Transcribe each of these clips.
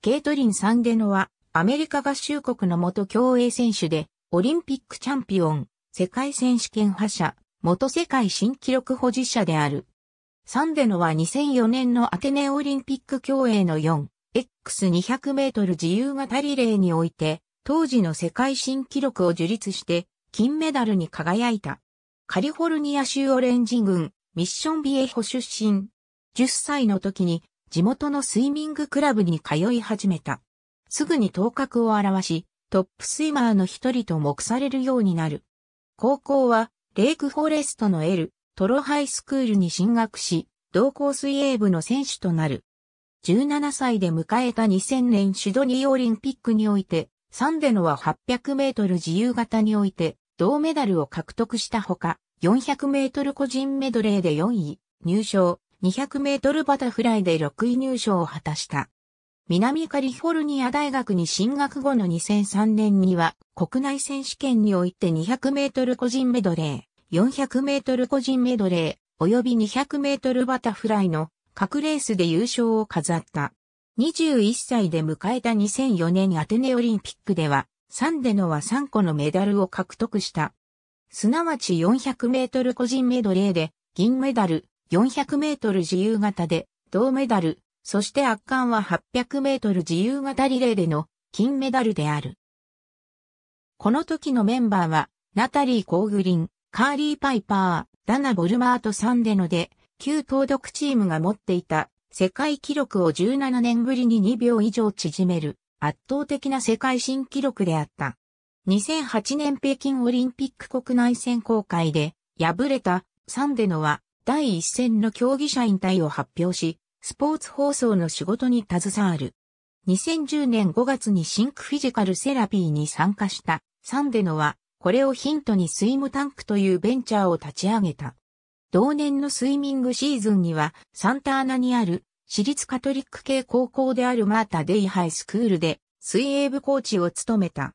ケイトリン・サンデノは、アメリカ合衆国の元競泳選手で、オリンピックチャンピオン、世界選手権覇者、元世界新記録保持者である。サンデノは2004年のアテネオリンピック競泳の 4X200 メートル自由型リレーにおいて、当時の世界新記録を樹立して、金メダルに輝いた。カリフォルニア州オレンジ軍、ミッションビエホ出身。10歳の時に地元のスイミングクラブに通い始めた。すぐに頭角を現し、トップスイマーの一人と目されるようになる。高校は、レイクフォレストの L、トロハイスクールに進学し、同校水泳部の選手となる。17歳で迎えた2000年シドニーオリンピックにおいて、サンデノは800メートル自由形において、銅メダルを獲得したほか、400メートル個人メドレーで4位、入賞、200メートルバタフライで6位入賞を果たした。南カリフォルニア大学に進学後の2003年には国内選手権において200メートル個人メドレー、400メートル個人メドレー、及び200メートルバタフライの各レースで優勝を飾った。21歳で迎えた2004年アテネオリンピックでは、サンデノは3個のメダルを獲得した。すなわち400メートル個人メドレーで銀メダル、400メートル自由形で銅メダル、そして圧巻は800メートル自由形リレーでの金メダルである。この時のメンバーは、ナタリー・コーグリン、カーリー・パイパー、ダナ・ボルマート・サンデノで、旧東録。チームが持っていた世界記録を17年ぶりに2秒以上縮める圧倒的な世界新記録であった。2008年北京オリンピック国内選考会で敗れたサンデノは第一線の競技者引退を発表し、スポーツ放送の仕事に携わる。2010年5月にシンクフィジカルセラピーに参加したサンデノは、これをヒントにスイムタンクというベンチャーを立ち上げた。同年のスイミングシーズンには、サンターナにある私立カトリック系高校であるマータ・デイハイスクールで水泳部コーチを務めた。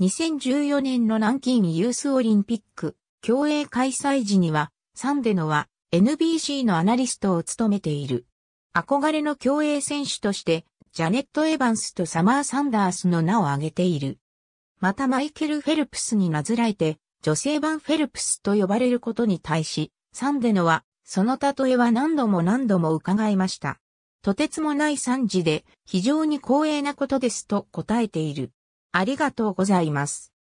2014年の南京ユースオリンピック競泳開催時には、サンデノは NBC のアナリストを務めている。憧れの競泳選手として、ジャネット・エヴァンスとサマー・サンダースの名を挙げている。またマイケル・フェルプスになずらえて、女性版フェルプスと呼ばれることに対し、サンデノは、その例えは何度も何度も伺いました。とてつもない惨事で、非常に光栄なことですと答えている。ありがとうございます。